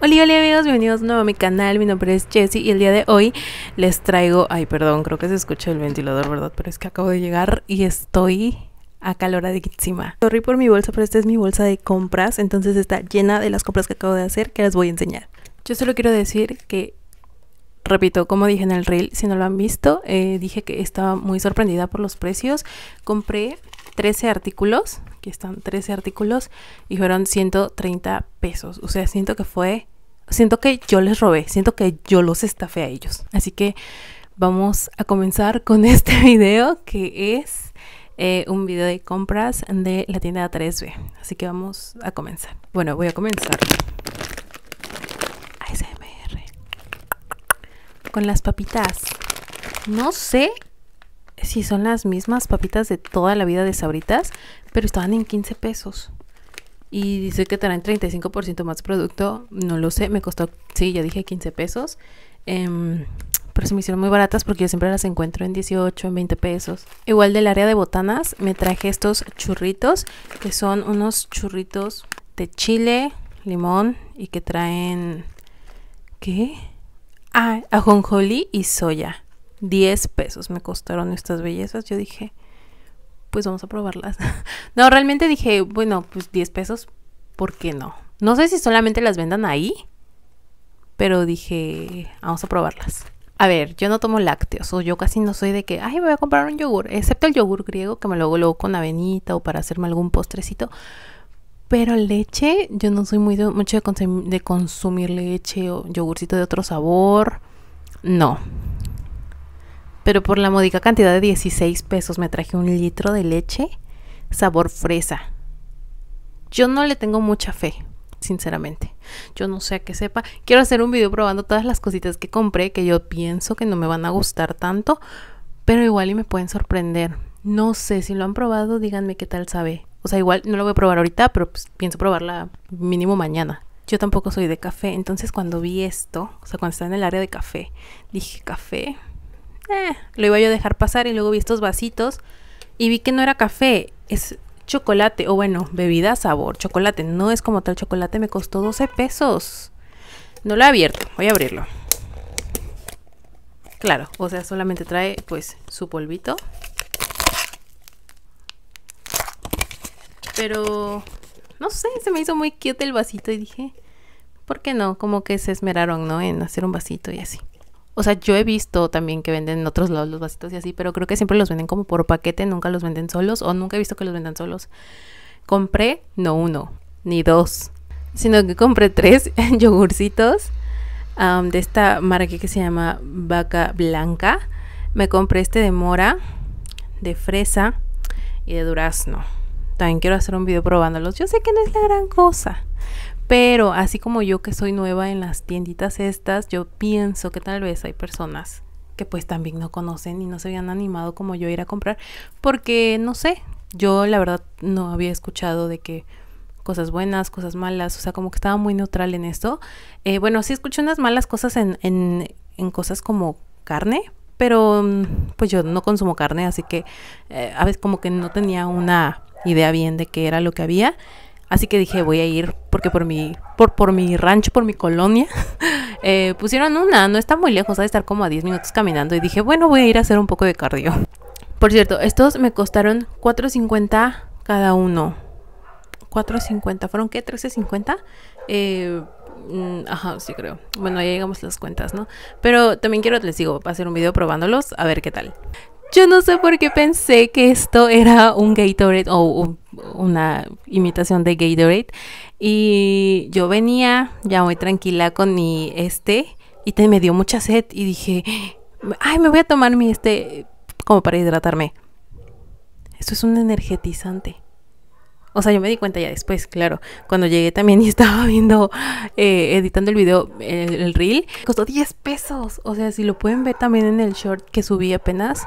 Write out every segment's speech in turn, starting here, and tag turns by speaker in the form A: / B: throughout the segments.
A: Hola, hola amigos, bienvenidos nuevo a mi canal, mi nombre es Jessie y el día de hoy les traigo, ay perdón, creo que se escucha el ventilador, ¿verdad? Pero es que acabo de llegar y estoy acaloradísima. Corrí por mi bolsa, pero esta es mi bolsa de compras, entonces está llena de las compras que acabo de hacer que las voy a enseñar. Yo solo quiero decir que repito, como dije en el reel, si no lo han visto, eh, dije que estaba muy sorprendida por los precios. Compré 13 artículos están 13 artículos y fueron 130 pesos. O sea, siento que fue, siento que yo les robé, siento que yo los estafé a ellos. Así que vamos a comenzar con este video que es eh, un video de compras de la tienda 3B. Así que vamos a comenzar. Bueno, voy a comenzar. ASMR. Con las papitas. No sé sí, son las mismas papitas de toda la vida de sabritas, pero estaban en 15 pesos. Y dice que traen 35% más producto, no lo sé, me costó, sí, ya dije 15 pesos. Em, pero se me hicieron muy baratas porque yo siempre las encuentro en 18, en 20 pesos. Igual del área de botanas me traje estos churritos, que son unos churritos de chile, limón y que traen... ¿Qué? Ah, ajonjolí y soya. 10 pesos me costaron estas bellezas. Yo dije, pues vamos a probarlas. no, realmente dije, bueno, pues 10 pesos, ¿por qué no? No sé si solamente las vendan ahí, pero dije, vamos a probarlas. A ver, yo no tomo lácteos, o yo casi no soy de que, ay, voy a comprar un yogur, excepto el yogur griego que me lo hago luego con avenita o para hacerme algún postrecito. Pero leche, yo no soy muy mucho de, consumir, de consumir leche o yogurcito de otro sabor. No, pero por la módica cantidad de 16 pesos me traje un litro de leche sabor fresa. Yo no le tengo mucha fe, sinceramente. Yo no sé a qué sepa. Quiero hacer un video probando todas las cositas que compré que yo pienso que no me van a gustar tanto, pero igual y me pueden sorprender. No sé si lo han probado, díganme qué tal sabe. O sea, igual no lo voy a probar ahorita, pero pues, pienso probarla mínimo mañana. Yo tampoco soy de café, entonces cuando vi esto, o sea, cuando estaba en el área de café, dije, café, eh, lo iba yo a dejar pasar y luego vi estos vasitos y vi que no era café, es chocolate, o bueno, bebida sabor, chocolate, no es como tal chocolate, me costó 12 pesos. No lo he abierto, voy a abrirlo. Claro, o sea, solamente trae pues su polvito. Pero, no sé, se me hizo muy quieto el vasito y dije, ¿por qué no? Como que se esmeraron, ¿no? En hacer un vasito y así. O sea, yo he visto también que venden en otros lados los vasitos y así, pero creo que siempre los venden como por paquete, nunca los venden solos o nunca he visto que los vendan solos. Compré no uno, ni dos, sino que compré tres yogurcitos de esta marca que se llama Vaca Blanca. Me compré este de mora, de fresa y de durazno. También quiero hacer un video probándolos. Yo sé que no es la gran cosa, pero así como yo que soy nueva en las tienditas estas, yo pienso que tal vez hay personas que pues también no conocen y no se habían animado como yo a ir a comprar, porque no sé, yo la verdad no había escuchado de que cosas buenas, cosas malas, o sea, como que estaba muy neutral en esto. Eh, bueno, sí escuché unas malas cosas en, en, cosas como carne, pero mm, pues yo no consumo carne, así que eh, a veces como que no tenía una idea bien de qué era lo que había. Así que dije, voy a ir porque por mi, por, por mi rancho, por mi colonia, eh, pusieron una, no está muy lejos, ha de estar como a 10 minutos caminando. Y dije, bueno, voy a ir a hacer un poco de cardio. Por cierto, estos me costaron 4.50 cada uno. 4.50, ¿fueron qué? ¿13.50? Eh, mm, ajá, sí creo. Bueno, ahí llegamos las cuentas, ¿no? Pero también quiero, les digo, hacer un video probándolos, a ver qué tal. Yo no sé por qué pensé que esto era un Gatorade o una imitación de Gatorade. Y yo venía ya muy tranquila con mi este y me dio mucha sed y dije, ay, me voy a tomar mi este como para hidratarme. Esto es un energetizante. O sea, yo me di cuenta ya después, claro. Cuando llegué también y estaba viendo, eh, editando el video, el reel, costó 10 pesos. O sea, si lo pueden ver también en el short que subí apenas,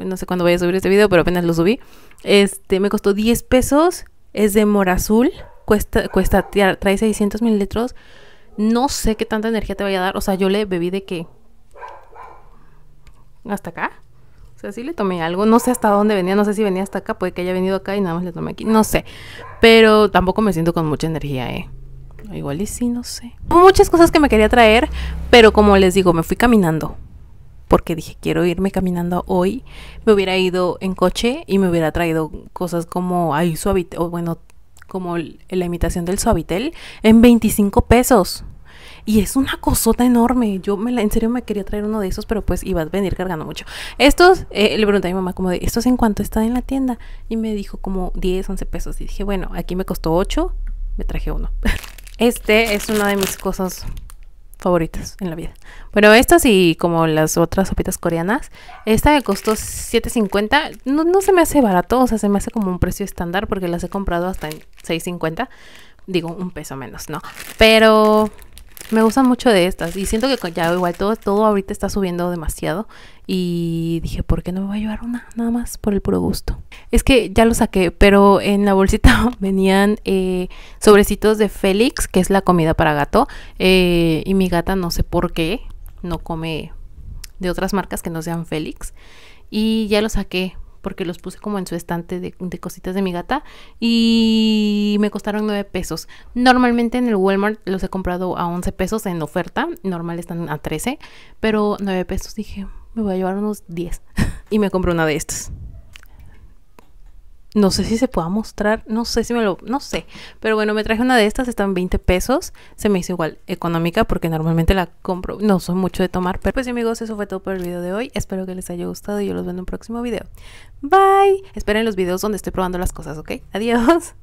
A: pues, no sé cuándo voy a subir este video, pero apenas lo subí. Este, me costó 10 pesos, es de morazul. cuesta, cuesta, trae 600 mililitros. No sé qué tanta energía te vaya a dar, o sea, yo le bebí de qué. Hasta acá. O sea, sí le tomé algo, no sé hasta dónde venía, no sé si venía hasta acá, puede que haya venido acá y nada más le tomé aquí, no sé. Pero tampoco me siento con mucha energía, ¿eh? Igual y sí, no sé. Muchas cosas que me quería traer, pero como les digo, me fui caminando porque dije quiero irme caminando hoy, me hubiera ido en coche y me hubiera traído cosas como, suavitel, o bueno, como la imitación del suavitel, en 25 pesos. Y es una cosota enorme. Yo me en serio me quería traer uno de esos, pero pues iba a venir cargando mucho. Estos, eh, le pregunté a mi mamá como de, ¿estos en cuánto están en la tienda? Y me dijo como 10, 11 pesos. Y dije, bueno, aquí me costó 8, me traje uno. Este es una de mis cosas favoritas en la vida. Pero estas y como las otras sopitas coreanas, esta me costó 7.50, no, se me hace barato, o sea, se me hace como un precio estándar porque las he comprado hasta en 6.50, digo, un peso menos, ¿no? Pero me gustan mucho de estas y siento que ya igual todo, todo ahorita está subiendo demasiado y dije, ¿por qué no me voy a llevar una? Nada más por el puro gusto. Es que ya lo saqué, pero en la bolsita venían eh, sobrecitos de Félix, que es la comida para gato, eh, y mi gata no sé por qué no come de otras marcas que no sean Félix y ya lo saqué porque los puse como en su estante de, cositas de mi gata y me costaron 9 pesos. Normalmente en el Walmart los he comprado a 11 pesos en oferta, normal están a 13, pero 9 pesos dije, me voy a llevar unos 10 y me compré una de estas. No sé si se pueda mostrar, no sé si me lo, no sé. Pero bueno, me traje una de estas, están 20 pesos. Se me hizo igual económica porque normalmente la compro, no soy mucho de tomar. Pero pues amigos, eso fue todo por el video de hoy. Espero que les haya gustado y yo los veo en un próximo video. Bye. Esperen los videos donde estoy probando las cosas, ¿ok? Adiós.